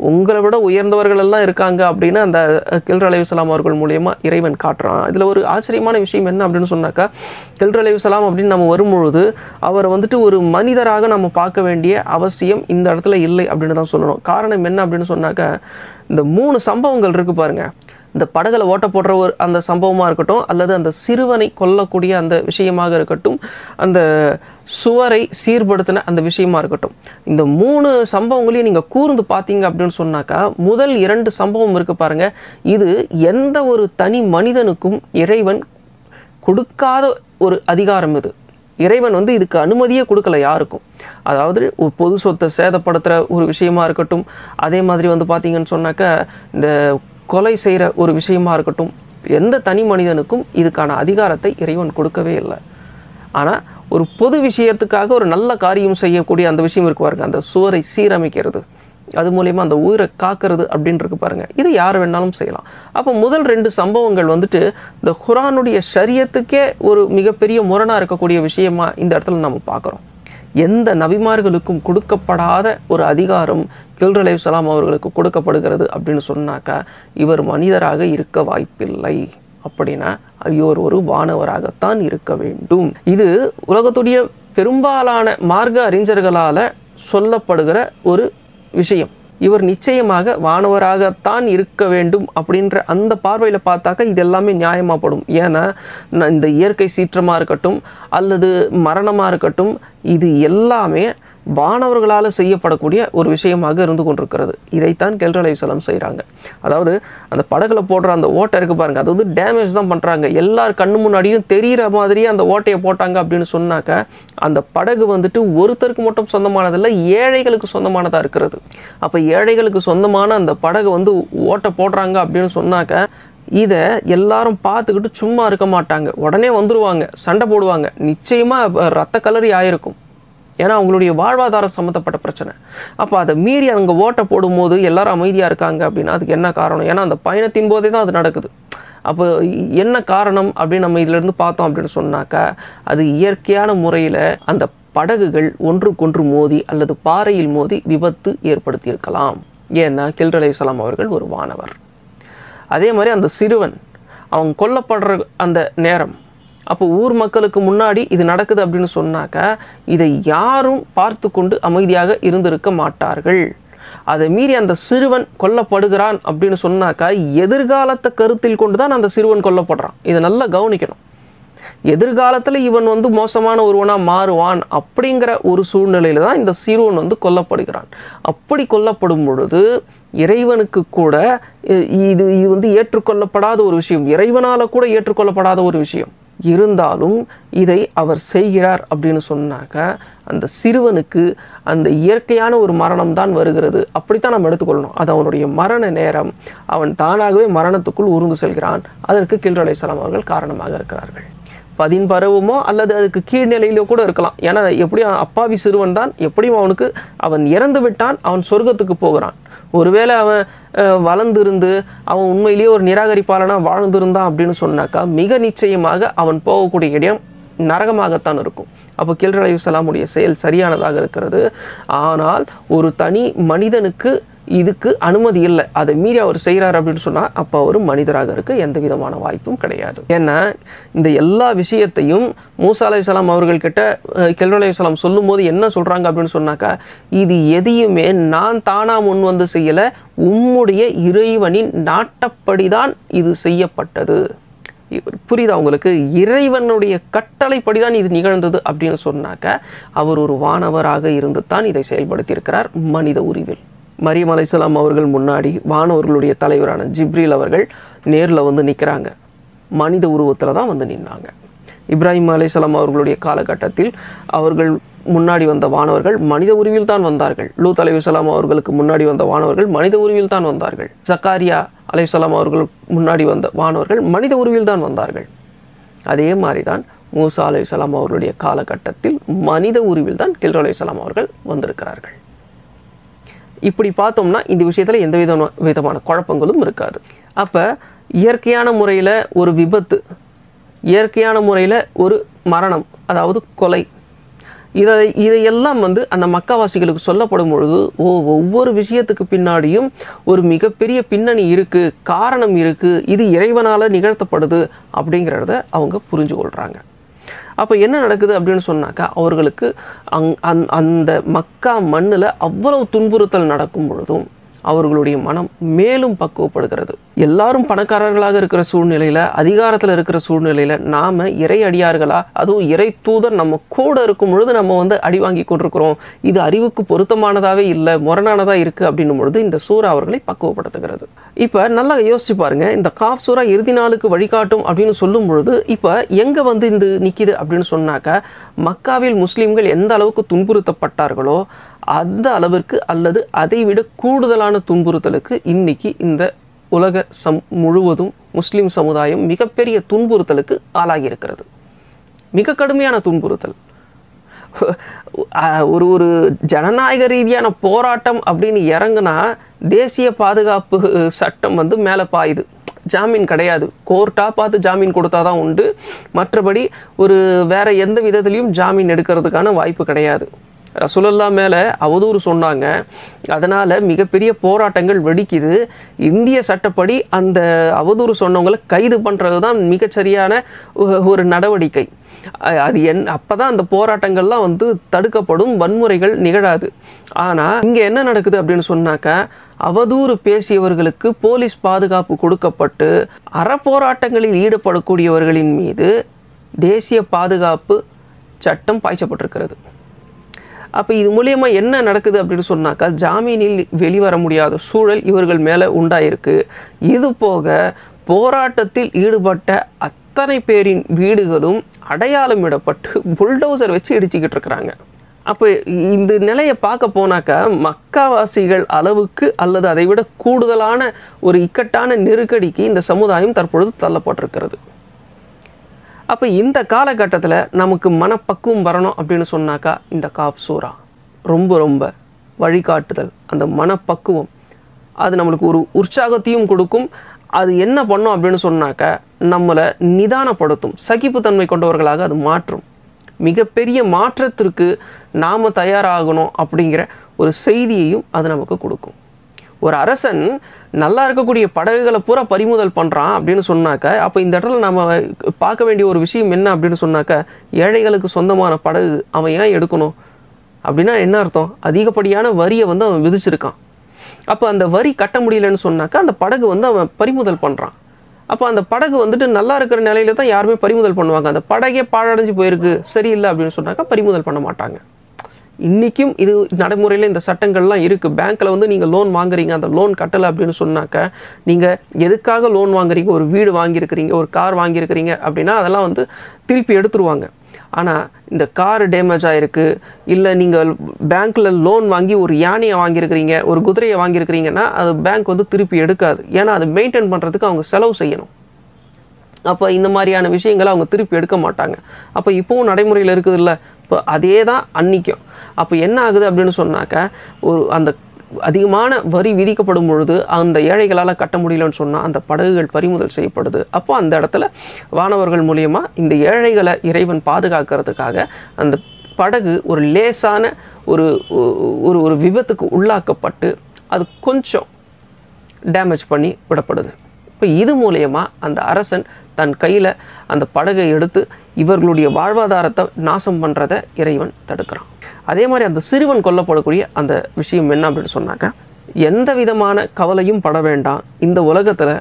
உங்களை விட உயர்ந்தவர்கள் எல்லாம் இருக்காங்க அப்படின்னு அந்த கில்ர் சலாம் அவர்கள் மூலியமாக இறைவன் காட்டுறான் இதில் ஒரு ஆச்சரியமான விஷயம் என்ன அப்படின்னு சொன்னாக்கா கில்ர் சலாம் அப்படின்னு நம்ம வரும்பொழுது அவரை வந்துட்டு ஒரு மனிதராக நம்ம பார்க்க வேண்டிய அவசியம் இந்த இடத்துல இல்லை அப்படின்னு தான் சொல்லணும் காரணம் என்ன அப்படின்னு சொன்னாக்கா இந்த மூணு சம்பவங்கள் இருக்குது பாருங்கள் இந்த படகுல ஓட்ட போடுற ஒரு அந்த சம்பவமாக இருக்கட்டும் அல்லது அந்த சிறுவனை கொல்லக்கூடிய அந்த விஷயமாக இருக்கட்டும் அந்த சுவரை சீர்படுத்தின அந்த விஷயமா இருக்கட்டும் இந்த மூணு சம்பவங்களையும் நீங்கள் கூர்ந்து பார்த்தீங்க அப்படின்னு சொன்னாக்கா முதல் இரண்டு சம்பவம் இருக்குது பாருங்கள் இது எந்த ஒரு தனி மனிதனுக்கும் இறைவன் கொடுக்காத ஒரு அதிகாரம் இது இறைவன் வந்து இதுக்கு அனுமதியே கொடுக்கல யாருக்கும் அதாவது ஒரு பொது சொத்தை சேதப்படுத்துகிற ஒரு விஷயமா இருக்கட்டும் அதே மாதிரி வந்து பார்த்தீங்கன்னு சொன்னாக்க இந்த கொலை செய்கிற ஒரு விஷயமா இருக்கட்டும் எந்த தனி மனிதனுக்கும் இதுக்கான அதிகாரத்தை இறைவன் கொடுக்கவே இல்லை ஆனால் ஒரு பொது விஷயத்துக்காக ஒரு நல்ல காரியம் செய்யக்கூடிய அந்த விஷயம் இருக்கு பாருங்க அந்த சுவரை சீரமைக்கிறது அது மூலயமா அந்த உயிரை காக்கிறது அப்படின்னு இருக்கு பாருங்க இது யார் வேணாலும் செய்யலாம் அப்போ முதல் ரெண்டு சம்பவங்கள் வந்துட்டு இந்த குரானுடைய சரியத்துக்கே ஒரு மிகப்பெரிய முரணாக இருக்கக்கூடிய விஷயமா இந்த இடத்துல நம்ம பார்க்குறோம் எந்த நபிமார்களுக்கும் கொடுக்கப்படாத ஒரு அதிகாரம் கில்ரலை சலாம் அவர்களுக்கு கொடுக்கப்படுகிறது அப்படின்னு சொன்னாக்கா இவர் மனிதராக இருக்க வாய்ப்பில்லை அப்படின்னா ஐயோர் ஒரு வானவராகத்தான் இருக்க வேண்டும் இது உலகத்துடைய பெரும்பாலான மார்க்க அறிஞர்களால் சொல்லப்படுகிற ஒரு விஷயம் இவர் நிச்சயமாக வானவராகத்தான் இருக்க வேண்டும் அப்படின்ற அந்த பார்வையில் பார்த்தாக்க இது எல்லாமே நியாயமாகப்படும் ஏன்னா இந்த இயற்கை சீற்றமாக இருக்கட்டும் அல்லது மரணமாக இருக்கட்டும் இது எல்லாமே வானவர்களால் செய்யப்படக்கூடிய ஒரு விஷயமாக இருந்து கொண்டிருக்கிறது இதைத்தான் கெல்ரலை சலம் செய்கிறாங்க அதாவது அந்த படகுல போடுற அந்த ஓட்டை இருக்குது பாருங்கள் அது வந்து டேமேஜ் தான் பண்ணுறாங்க எல்லார் கண்ணு முன்னாடியும் தெரிகிற மாதிரியே அந்த ஓட்டையை போட்டாங்க அப்படின்னு சொன்னாக்க அந்த படகு வந்துட்டு ஒருத்தருக்கு மட்டும் சொந்தமானதில்லை ஏழைகளுக்கு சொந்தமானதாக இருக்கிறது அப்போ ஏழைகளுக்கு சொந்தமான அந்த படகு வந்து ஓட்டை போடுறாங்க அப்படின்னு சொன்னாக்க இதை எல்லாரும் பார்த்துக்கிட்டு சும்மா இருக்க மாட்டாங்க உடனே வந்துடுவாங்க சண்டை போடுவாங்க நிச்சயமாக ரத்த கலரி ஆயிருக்கும் ஏன்னா அவங்களுடைய வாழ்வாதாரம் சம்மந்தப்பட்ட பிரச்சனை அப்போ அதை மீறி அங்கே ஓட்டை போடும்போது எல்லாரும் அமைதியாக இருக்காங்க அப்படின்னா அதுக்கு என்ன காரணம் ஏன்னா அந்த பயணத்தின் போதே தான் அது நடக்குது அப்போ என்ன காரணம் அப்படின்னு நம்ம இதிலேருந்து பார்த்தோம் அப்படின்னு சொன்னாக்கா அது இயற்கையான முறையில் அந்த படகுகள் ஒன்றுக்கொன்று மோதி அல்லது பாறையில் மோதி விபத்து ஏற்படுத்தியிருக்கலாம் ஏன்னா கில்ரலை சலாம் அவர்கள் ஒரு மாணவர் அதே மாதிரி அந்த சிறுவன் அவங்க கொல்லப்படுற அந்த நேரம் அப்போ ஊர் மக்களுக்கு முன்னாடி இது நடக்குது அப்படின்னு சொன்னாக்க இதை யாரும் பார்த்து கொண்டு அமைதியாக இருந்திருக்க மாட்டார்கள் அதை மீறி அந்த சிறுவன் கொல்லப்படுகிறான் அப்படின்னு சொன்னாக்கா எதிர்காலத்தை கருத்தில் கொண்டு தான் அந்த சிறுவன் கொல்லப்படுறான் இதை நல்லா கவனிக்கணும் எதிர்காலத்தில் இவன் வந்து மோசமான ஒருவனாக மாறுவான் அப்படிங்கிற ஒரு சூழ்நிலையில் தான் இந்த சிறுவன் வந்து கொல்லப்படுகிறான் அப்படி கொல்லப்படும் பொழுது இறைவனுக்கு கூட இது இது வந்து ஏற்றுக்கொள்ளப்படாத ஒரு விஷயம் இறைவனால் கூட ஏற்றுக்கொள்ளப்படாத ஒரு விஷயம் இருந்தாலும் இதை அவர் செய்கிறார் அப்படின்னு சொன்னாக்க அந்த சிறுவனுக்கு அந்த இயற்கையான ஒரு மரணம் தான் வருகிறது அப்படித்தான் நம்ம எடுத்துக்கொள்ளணும் அது அவனுடைய மரண நேரம் அவன் தானாகவே மரணத்துக்குள் உருந்து செல்கிறான் அதற்கு கில்ரு அலைசலாம் அவர்கள் காரணமாக இருக்கிறார்கள் பதின் பருவமோ அல்லது அதுக்கு கீழ்நிலையிலோ கூட இருக்கலாம் ஏன்னா எப்படியும் அப்பாவி சிறுவன் தான் எப்படியும் அவனுக்கு அவன் இறந்து விட்டான் அவன் சொர்க்கத்துக்கு போகிறான் ஒருவேளை அவன் வளர்ந்துருந்து அவன் உண்மையிலேயே ஒரு நிராகரிப்பாளனாக வாழ்ந்திருந்தான் அப்படின்னு சொன்னாக்கா மிக நிச்சயமாக அவன் போகக்கூடிய இடம் நரகமாகத்தான் இருக்கும் அப்போ கில்ரலைவு சலாமுடைய செயல் சரியானதாக இருக்கிறது ஆனால் ஒரு தனி மனிதனுக்கு இதுக்கு அனுமதி இல்லை அதை மீறி அவர் செய்கிறார் அப்படின்னு சொன்னால் அப்போ அவர் மனிதராக இருக்க எந்த விதமான வாய்ப்பும் கிடையாது ஏன்னா இந்த எல்லா விஷயத்தையும் மூசா சலாம் அவர்கள்கிட்ட கெல்வன் சலாம் சொல்லும் போது என்ன சொல்கிறாங்க அப்படின்னு சொன்னாக்கா இது எதையுமே நான் தானாக முன் வந்து செய்யலை உம்முடைய இறைவனின் நாட்டப்படி தான் இது செய்யப்பட்டது புரியுதா உங்களுக்கு இறைவனுடைய கட்டளைப்படி தான் இது நிகழ்ந்தது அப்படின்னு சொன்னாக்க அவர் ஒரு வானவராக இருந்து தான் இதை செயல்படுத்தியிருக்கிறார் மனித உரிவில் மரியம் அலைசலாம் அவர்கள் முன்னாடி வானவர்களுடைய தலைவரான ஜிப்ரீல் அவர்கள் நேரில் வந்து நிற்கிறாங்க மனித உருவத்தில் தான் வந்து நின்னாங்க இப்ராஹிம் அலைசலாம் அவர்களுடைய காலகட்டத்தில் அவர்கள் முன்னாடி வந்த வானவர்கள் மனித உருவில் தான் வந்தார்கள் லூத் அலையுசலாம் அவர்களுக்கு முன்னாடி வந்த வானவர்கள் மனித உருவில் தான் வந்தார்கள் சக்காரியா அலையுசலாம் அவர்கள் முன்னாடி வந்த வானவர்கள் மனித உருவில் தான் வந்தார்கள் அதே மாதிரி தான் மூசா அலையுசலாம் அவர்களுடைய காலகட்டத்தில் மனித உருவில் தான் கில்ர அவர்கள் வந்திருக்கிறார்கள் இப்படி பார்த்தோம்னா இந்த விஷயத்தில் எந்த விதமான விதமான குழப்பங்களும் இருக்காது அப்போ இயற்கையான முறையில் ஒரு விபத்து இயற்கையான முறையில் ஒரு மரணம் அதாவது கொலை இதை இதையெல்லாம் வந்து அந்த மக்காவாசிகளுக்கு சொல்லப்படும் பொழுது ஓ ஒவ்வொரு விஷயத்துக்கு பின்னாடியும் ஒரு மிகப்பெரிய பின்னணி இருக்குது காரணம் இருக்குது இது இறைவனால் நிகழ்த்தப்படுது அப்படிங்கிறத அவங்க புரிஞ்சு கொள்கிறாங்க அப்போ என்ன நடக்குது அப்படின்னு சொன்னாக்கா அவர்களுக்கு அங் அந்த மக்கா மண்ணில் அவ்வளவு துன்புறுத்தல் நடக்கும் பொழுதும் அவர்களுடைய மனம் மேலும் பக்குவப்படுகிறது எல்லாரும் பணக்காரர்களாக இருக்கிற சூழ்நிலையில் அதிகாரத்தில் இருக்கிற சூழ்நிலையில் நாம இறை அடியார்களா அதுவும் இறை தூதர் நம்ம கூட இருக்கும் பொழுது நம்ம வந்து அடி வாங்கி கொண்டிருக்கிறோம் இது அறிவுக்கு பொருத்தமானதாகவே இல்லை முரணானதாக இருக்கு அப்படின்னும் பொழுது இந்த சூறா அவர்களை பக்குவப்படுத்துகிறது இப்போ நல்லா யோசிச்சு பாருங்க இந்த காஃப் சூறா இறுதி நாளுக்கு வழிகாட்டும் அப்படின்னு சொல்லும் பொழுது இப்போ எங்கே வந்து இந்த நிற்கிது அப்படின்னு சொன்னாக்க மக்காவில் முஸ்லீம்கள் எந்த அளவுக்கு துன்புறுத்தப்பட்டார்களோ அந்த அளவிற்கு அல்லது அதைவிட கூடுதலான துன்புறுத்தலுக்கு இன்றைக்கி இந்த உலக சம் முழுவதும் முஸ்லீம் சமுதாயம் மிகப்பெரிய துன்புறுத்தலுக்கு ஆளாகியிருக்கிறது மிக கடுமையான துன்புறுத்தல் ஒரு ஒரு ஜனநாயக ரீதியான போராட்டம் அப்படின்னு இறங்குனா தேசிய பாதுகாப்பு சட்டம் வந்து மேலே பாயுது ஜாமீன் கிடையாது கோர்ட்டாக பார்த்து ஜாமீன் கொடுத்தா தான் உண்டு மற்றபடி ஒரு வேறு எந்த விதத்துலேயும் ஜாமீன் எடுக்கிறதுக்கான வாய்ப்பு கிடையாது ரசுலல்லா மேலே அவதூறு சொன்னாங்க அதனால் மிகப்பெரிய போராட்டங்கள் வெடிக்குது இந்திய சட்டப்படி அந்த அவதூறு சொன்னவங்களை கைது பண்ணுறது தான் மிகச்சரியான ஒரு நடவடிக்கை அது என் அப்போ தான் அந்த போராட்டங்கள்லாம் வந்து தடுக்கப்படும் வன்முறைகள் நிகழாது ஆனால் இங்கே என்ன நடக்குது அப்படின்னு சொன்னாக்கா அவதூறு பேசியவர்களுக்கு போலீஸ் பாதுகாப்பு கொடுக்கப்பட்டு அறப்போராட்டங்களில் ஈடுபடக்கூடியவர்களின் மீது தேசிய பாதுகாப்பு சட்டம் பாய்ச்சப்பட்டிருக்கிறது அப்போ இது மூலியமாக என்ன நடக்குது அப்படின்னு சொன்னாக்கா ஜாமீனில் வெளிவர முடியாத சூழல் இவர்கள் மேலே உண்டாயிருக்கு இது போக போராட்டத்தில் ஈடுபட்ட அத்தனை பேரின் வீடுகளும் அடையாளமிடப்பட்டு புல்டோசர் வச்சு இடிச்சுக்கிட்டு இருக்கிறாங்க அப்போ இந்த நிலையை பார்க்க போனாக்கா மக்காவாசிகள் அளவுக்கு அல்லது அதைவிட கூடுதலான ஒரு இக்கட்டான நெருக்கடிக்கு இந்த சமுதாயம் தற்பொழுது தள்ளப்பட்டிருக்கிறது அப்போ இந்த காலகட்டத்தில் நமக்கு மனப்பக்குவம் வரணும் அப்படின்னு சொன்னாக்கா இந்த காஃப் சூறா ரொம்ப ரொம்ப வழிகாட்டுதல் அந்த மனப்பக்குவம் அது நம்மளுக்கு ஒரு உற்சாகத்தையும் கொடுக்கும் அது என்ன பண்ணும் அப்படின்னு சொன்னாக்க நம்மளை நிதானப்படுத்தும் சகிப்புத்தன்மை கொண்டவர்களாக அது மாற்றும் மிகப்பெரிய மாற்றத்திற்கு நாம் தயாராகணும் அப்படிங்கிற ஒரு செய்தியையும் அது நமக்கு கொடுக்கும் ஒரு அரசன் நல்லா இருக்கக்கூடிய படகுகளை பூரா பறிமுதல் பண்ணுறான் அப்படின்னு சொன்னாக்க அப்போ இந்த இடத்துல நம்ம பார்க்க வேண்டிய ஒரு விஷயம் என்ன அப்படின்னு சொன்னாக்க ஏழைகளுக்கு சொந்தமான படகு அவன் ஏன் எடுக்கணும் அப்படின்னா என்ன அர்த்தம் அதிகப்படியான வரியை வந்து அவன் விதிச்சிருக்கான் அப்போ அந்த வரி கட்ட முடியலன்னு சொன்னாக்கா அந்த படகு வந்து அவன் பறிமுதல் பண்ணுறான் அப்போ அந்த படகு வந்துட்டு நல்லா இருக்கிற நிலையில தான் யாருமே பறிமுதல் பண்ணுவாங்க அந்த படகே பாழடைஞ்சு போயிருக்கு சரியில்லை அப்படின்னு சொன்னாக்கா பறிமுதல் பண்ண மாட்டாங்க இன்றைக்கும் இது நடைமுறையில் இந்த சட்டங்கள்லாம் இருக்குது பேங்க்கில் வந்து நீங்கள் லோன் வாங்குறீங்க அந்த லோன் கட்டலை அப்படின்னு சொன்னாக்க நீங்கள் எதுக்காக லோன் வாங்குறீங்க ஒரு வீடு வாங்கியிருக்கிறீங்க ஒரு கார் வாங்கியிருக்கிறீங்க அப்படின்னா அதெல்லாம் வந்து திருப்பி எடுத்துருவாங்க ஆனால் இந்த கார் டேமேஜ் ஆகிருக்கு இல்லை நீங்கள் பேங்க்கில் லோன் வாங்கி ஒரு யானையை வாங்கியிருக்கிறீங்க ஒரு குதிரையை வாங்கியிருக்கிறீங்கன்னா அது பேங்க் வந்து திருப்பி எடுக்காது ஏன்னா அது மெயின்டைன் பண்ணுறதுக்கு அவங்க செலவு செய்யணும் அப்போ இந்த மாதிரியான விஷயங்களை அவங்க திருப்பி எடுக்க மாட்டாங்க அப்போ இப்போவும் நடைமுறையில் இருக்குது இல்லை இப்போ அதே தான் அன்றைக்கும் அப்போ என்ன ஆகுது அப்படின்னு சொன்னாக்கா ஒரு அந்த அதிகமான வரி விதிக்கப்படும் பொழுது அந்த ஏழைகளால் கட்ட முடியலன்னு சொன்னால் அந்த படகுகள் பறிமுதல் செய்யப்படுது அப்போ அந்த இடத்துல வானவர்கள் மூலியமாக இந்த ஏழைகளை இறைவன் பாதுகாக்கிறதுக்காக அந்த படகு ஒரு லேசான ஒரு ஒரு ஒரு விபத்துக்கு உள்ளாக்கப்பட்டு அது கொஞ்சம் டேமேஜ் பண்ணி விடப்படுது இப்போ இது மூலயமா அந்த அரசன் தன் கையில் அந்த படகை எடுத்து இவர்களுடைய வாழ்வாதாரத்தை நாசம் பண்ணுறதை இறைவன் தடுக்கிறான் அதே மாதிரி அந்த சிறுவன் கொல்லப்படக்கூடிய அந்த விஷயம் என்ன அப்படின்னு சொன்னாக்க எந்த விதமான கவலையும் பட வேண்டாம் இந்த உலகத்தில்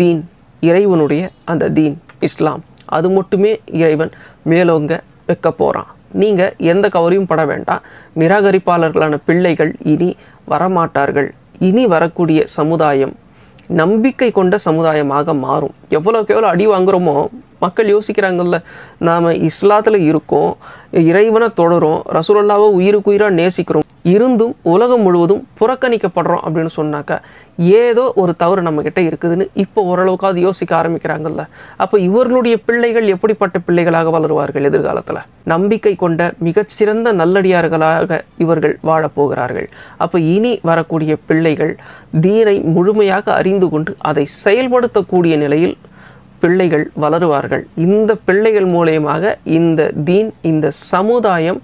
தீன் இறைவனுடைய அந்த தீன் இஸ்லாம் அது மட்டுமே இறைவன் மேலோங்க வைக்க போகிறான் நீங்கள் எந்த கவலையும் பட வேண்டாம் நிராகரிப்பாளர்களான பிள்ளைகள் இனி வரமாட்டார்கள் இனி வரக்கூடிய சமுதாயம் நம்பிக்கை கொண்ட சமுதாயமாக மாறும் எவ்வளோக்கு எவ்வளோ அடி வாங்குகிறோமோ மக்கள் யோசிக்கிறாங்கல்ல நாம் இஸ்லாத்தில் இருக்கோம் இறைவனை தொடரும் ரசூலல்லாவை உயிருக்குயிராக நேசிக்கிறோம் இருந்தும் உலகம் முழுவதும் புறக்கணிக்கப்படுறோம் அப்படின்னு சொன்னாக்கா ஏதோ ஒரு தவறு நம்மக்கிட்ட இருக்குதுன்னு இப்போ ஓரளவுக்காவது யோசிக்க ஆரம்பிக்கிறாங்கல்ல அப்போ இவர்களுடைய பிள்ளைகள் எப்படிப்பட்ட பிள்ளைகளாக வளருவார்கள் எதிர்காலத்தில் நம்பிக்கை கொண்ட மிகச்சிறந்த நல்லடியார்களாக இவர்கள் வாழப்போகிறார்கள் அப்போ இனி வரக்கூடிய பிள்ளைகள் தீனை முழுமையாக அறிந்து கொண்டு அதை செயல்படுத்தக்கூடிய நிலையில் பிள்ளைகள் வளருவார்கள் இந்த பிள்ளைகள் மூலயமாக இந்த தீன் இந்த சமுதாயம்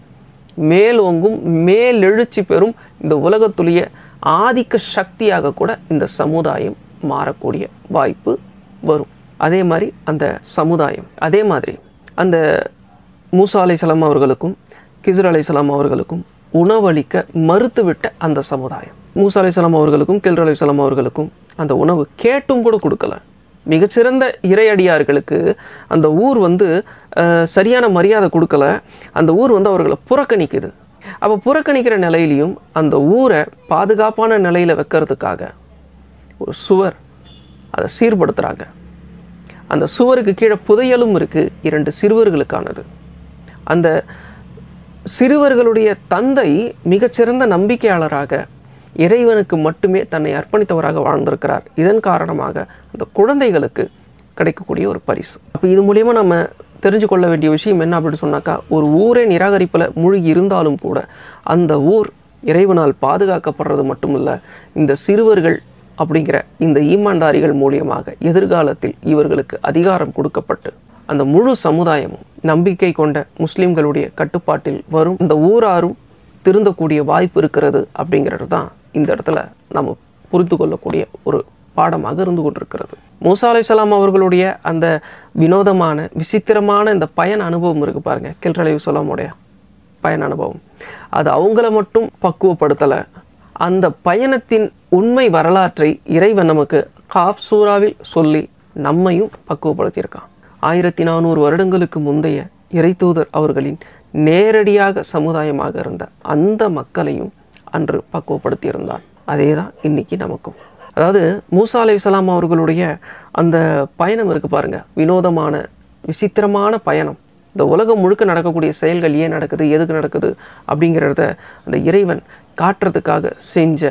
மேலோங்கும் மேலெழுச்சி பெறும் இந்த உலகத்துடைய ஆதிக்க சக்தியாக கூட இந்த சமுதாயம் மாறக்கூடிய வாய்ப்பு வரும் அதே மாதிரி அந்த சமுதாயம் அதே மாதிரி அந்த மூசா அலைசலாம் அவர்களுக்கும் கிசர் அலைசலாம் அவர்களுக்கும் உணவளிக்க மறுத்துவிட்ட அந்த சமுதாயம் மூசா அலைசலாம் அவர்களுக்கும் கில்ர் அலைசலாம் அவர்களுக்கும் அந்த உணவு கேட்டும் கூட கொடுக்கல மிகச்சிறந்த இறையடியார்களுக்கு அந்த ஊர் வந்து சரியான மரியாதை கொடுக்கல அந்த ஊர் வந்து அவர்களை புறக்கணிக்குது அப்போ புறக்கணிக்கிற நிலையிலையும் அந்த ஊரை பாதுகாப்பான நிலையில் வைக்கிறதுக்காக ஒரு சுவர் அதை சீர்படுத்துகிறாங்க அந்த சுவருக்கு கீழே புதையலும் இருக்குது இரண்டு சிறுவர்களுக்கானது அந்த சிறுவர்களுடைய தந்தை மிகச்சிறந்த நம்பிக்கையாளராக இறைவனுக்கு மட்டுமே தன்னை அர்ப்பணித்தவராக வாழ்ந்திருக்கிறார் இதன் காரணமாக அந்த குழந்தைகளுக்கு கிடைக்கக்கூடிய ஒரு பரிசு அப்போ இது மூலயமா நம்ம தெரிஞ்சு கொள்ள வேண்டிய விஷயம் என்ன அப்படின்னு சொன்னாக்கா ஒரு ஊரே நிராகரிப்பில் மூழ்கி இருந்தாலும் கூட அந்த ஊர் இறைவனால் பாதுகாக்கப்படுறது மட்டுமல்ல இந்த சிறுவர்கள் அப்படிங்கிற இந்த ஈமான்தாரிகள் மூலியமாக எதிர்காலத்தில் இவர்களுக்கு அதிகாரம் கொடுக்கப்பட்டு அந்த முழு சமுதாயமும் நம்பிக்கை கொண்ட முஸ்லீம்களுடைய கட்டுப்பாட்டில் வரும் இந்த ஊராரும் திருந்தக்கூடிய வாய்ப்பு இருக்கிறது அப்படிங்கிறது தான் இந்த இடத்துல நம்ம புரிந்து கொள்ளக்கூடிய ஒரு பாடமாக இருந்து கொண்டிருக்கிறது மூசா சலாம் அவர்களுடைய அந்த வினோதமான விசித்திரமான இந்த பயன் அனுபவம் இருக்குது பாருங்கள் கில்ரலைவு சொல்லாமுடைய பயன் அனுபவம் அது அவங்கள மட்டும் பக்குவப்படுத்தலை அந்த பயணத்தின் உண்மை வரலாற்றை இறைவன் நமக்கு காஃப் சூறாவில் சொல்லி நம்மையும் பக்குவப்படுத்தியிருக்கான் ஆயிரத்தி நானூறு வருடங்களுக்கு முந்தைய இறைத்தூதர் அவர்களின் நேரடியாக சமுதாயமாக இருந்த அந்த மக்களையும் அன்று பக்குவப்படுத்தியிருந்தான் அதே தான் இன்றைக்கி நமக்கும் அதாவது மூசா அலி இஸ்லாம் அவர்களுடைய அந்த பயணம் இருக்குது பாருங்கள் வினோதமான விசித்திரமான பயணம் இந்த உலகம் முழுக்க நடக்கக்கூடிய செயல்கள் ஏன் நடக்குது எதுக்கு நடக்குது அப்படிங்கிறத அந்த இறைவன் காட்டுறதுக்காக செஞ்ச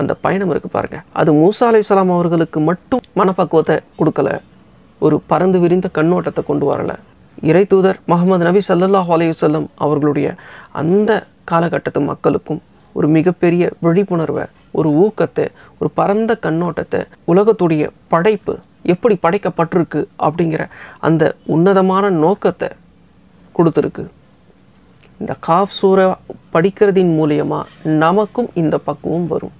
அந்த பயணம் இருக்குது பாருங்கள் அது மூசா அலி இஸ்லாம் அவர்களுக்கு மட்டும் மனப்பக்குவத்தை கொடுக்கல ஒரு பறந்து விரிந்த கண்ணோட்டத்தை கொண்டு வரலை இறை தூதர் முகமது நபி சல்லாஹ் அலையுசல்லம் அவர்களுடைய அந்த காலகட்டத்து மக்களுக்கும் ஒரு மிகப்பெரிய விழிப்புணர்வை ஒரு ஊக்கத்தை ஒரு பரந்த கண்ணோட்டத்தை உலகத்துடைய படைப்பு எப்படி படைக்கப்பட்டிருக்கு அப்படிங்கிற அந்த உன்னதமான நோக்கத்தை கொடுத்துருக்கு இந்த காஃப் சூரை படிக்கிறதின் மூலயமா நமக்கும் இந்த பக்குவம் வரும்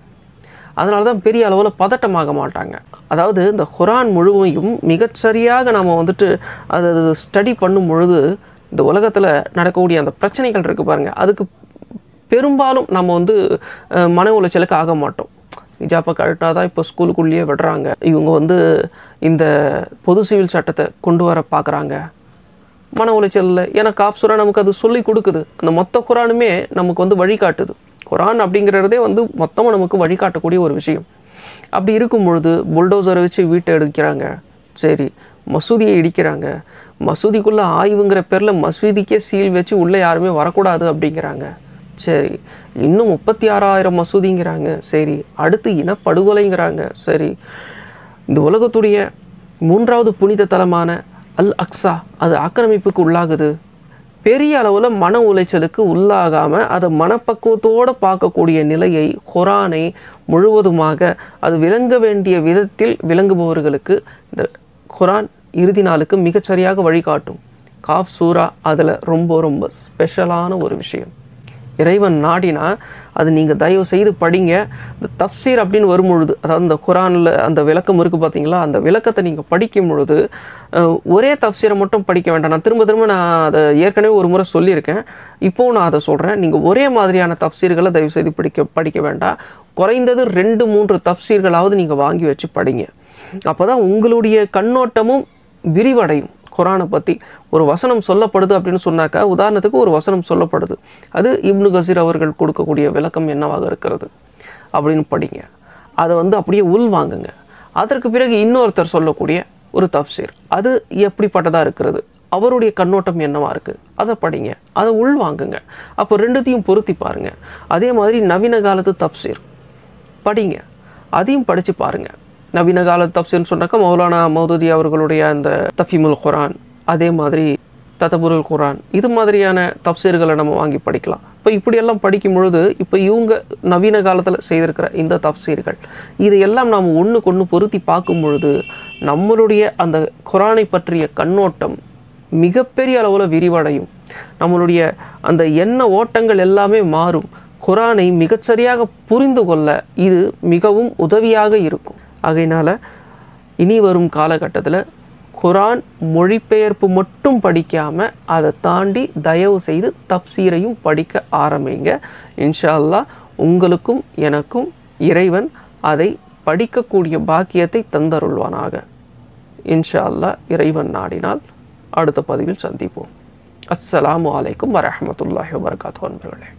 அதனால தான் பெரிய அளவில் பதட்டமாக மாட்டாங்க அதாவது இந்த குரான் முழுவையும் மிகச்சரியாக நாம் வந்துட்டு அதை ஸ்டடி பண்ணும் பொழுது இந்த உலகத்தில் நடக்கக்கூடிய அந்த பிரச்சனைகள் இருக்குது பாருங்கள் அதுக்கு பெரும்பாலும் நம்ம வந்து மன உளைச்சலுக்கு ஆக மாட்டோம் ஜாப்பை கரெக்டாக தான் இப்போ ஸ்கூலுக்குள்ளேயே விடுறாங்க இவங்க வந்து இந்த பொது சிவில் சட்டத்தை கொண்டு வர பார்க்குறாங்க மன உளைச்சலில் ஏன்னா காப்சுரா நமக்கு அது சொல்லி கொடுக்குது அந்த மொத்த குரானுமே நமக்கு வந்து வழிகாட்டுது குரான் அப்படிங்கிறதே வந்து மொத்தமாக நமக்கு வழிகாட்டக்கூடிய ஒரு விஷயம் அப்படி இருக்கும் பொழுது புல்டோசரை வச்சு வீட்டை எடுக்கிறாங்க சரி மசூதியை இடிக்கிறாங்க மசூதிக்குள்ளே ஆய்வுங்கிற பேரில் மசூதிக்கே சீல் வச்சு உள்ளே யாருமே வரக்கூடாது அப்படிங்கிறாங்க சரி இன்னும் முப்பத்தி ஆறாயிரம் மசூதிங்கிறாங்க சரி அடுத்து இனப்படுகொலைங்கிறாங்க சரி இந்த உலகத்துடைய மூன்றாவது புனித தலமான அல் அக்ஸா அது ஆக்கிரமிப்புக்கு உள்ளாகுது பெரிய அளவில் மன உளைச்சலுக்கு உள்ளாகாமல் அதை மனப்பக்குவத்தோடு பார்க்கக்கூடிய நிலையை குரானை முழுவதுமாக அது விளங்க வேண்டிய விதத்தில் விளங்குபவர்களுக்கு இந்த குரான் இறுதி நாளுக்கு மிகச்சரியாக வழிகாட்டும் காஃப் சூரா அதில் ரொம்ப ரொம்ப ஸ்பெஷலான ஒரு விஷயம் இறைவன் நாடினா அது நீங்கள் தயவு செய்து படிங்க இந்த தப்சீர் அப்படின்னு வரும்பொழுது அதாவது இந்த குரானில் அந்த விளக்கம் இருக்குது பார்த்தீங்களா அந்த விளக்கத்தை நீங்கள் படிக்கும் பொழுது ஒரே தப்சீரை மட்டும் படிக்க வேண்டாம் நான் திரும்ப திரும்ப நான் அதை ஏற்கனவே ஒரு முறை சொல்லியிருக்கேன் இப்போவும் நான் அதை சொல்கிறேன் நீங்கள் ஒரே மாதிரியான தப்சீர்களை தயவு செய்து படிக்க படிக்க வேண்டாம் குறைந்தது ரெண்டு மூன்று தப்சீர்களாவது நீங்கள் வாங்கி வச்சு படிங்க அப்போ தான் உங்களுடைய கண்ணோட்டமும் விரிவடையும் குரானை பற்றி ஒரு வசனம் சொல்லப்படுது அப்படின்னு சொன்னாக்கா உதாரணத்துக்கு ஒரு வசனம் சொல்லப்படுது அது இப்னு கசீர் அவர்கள் கொடுக்கக்கூடிய விளக்கம் என்னவாக இருக்கிறது அப்படின்னு படிங்க அதை வந்து அப்படியே உள் வாங்குங்க அதற்கு பிறகு இன்னொருத்தர் சொல்லக்கூடிய ஒரு தப்சீர் அது எப்படிப்பட்டதாக இருக்கிறது அவருடைய கண்ணோட்டம் என்னவா இருக்குது அதை படிங்க அதை உள் வாங்குங்க அப்போ ரெண்டுத்தையும் பொருத்தி பாருங்கள் அதே மாதிரி நவீன காலத்து தப்சீர் படிங்க அதையும் படித்து பாருங்கள் நவீன கால தப்சீர்னு சொன்னாக்கா மௌலானா மௌதுதி அவர்களுடைய அந்த தஃபீமுல் குரான் அதே மாதிரி தத்தபுருல் குரான் இது மாதிரியான தப்சீர்களை நம்ம வாங்கி படிக்கலாம் இப்போ இப்படியெல்லாம் படிக்கும் பொழுது இப்போ இவங்க நவீன காலத்தில் செய்திருக்கிற இந்த தப்சீர்கள் இதையெல்லாம் நாம் ஒன்று கொன்று பொருத்தி பார்க்கும் பொழுது நம்மளுடைய அந்த குரானை பற்றிய கண்ணோட்டம் மிகப்பெரிய அளவில் விரிவடையும் நம்மளுடைய அந்த எண்ண ஓட்டங்கள் எல்லாமே மாறும் குரானை மிகச்சரியாக புரிந்து கொள்ள இது மிகவும் உதவியாக இருக்கும் ஆகையினால் இனி வரும் காலகட்டத்தில் குரான் மொழிபெயர்ப்பு மட்டும் படிக்காமல் அதை தாண்டி தயவு செய்து தப்சீரையும் படிக்க ஆரம்பிங்க இன்ஷா அல்லா உங்களுக்கும் எனக்கும் இறைவன் அதை படிக்கக்கூடிய பாக்கியத்தை தந்தருள்வானாக இன்ஷா அல்லா இறைவன் நாடினால் அடுத்த பதிவில் சந்திப்போம் அஸ்ஸலாமு அலைக்கும் வரமத்துல்லாஹி வபர்காத்து அன்பர்களே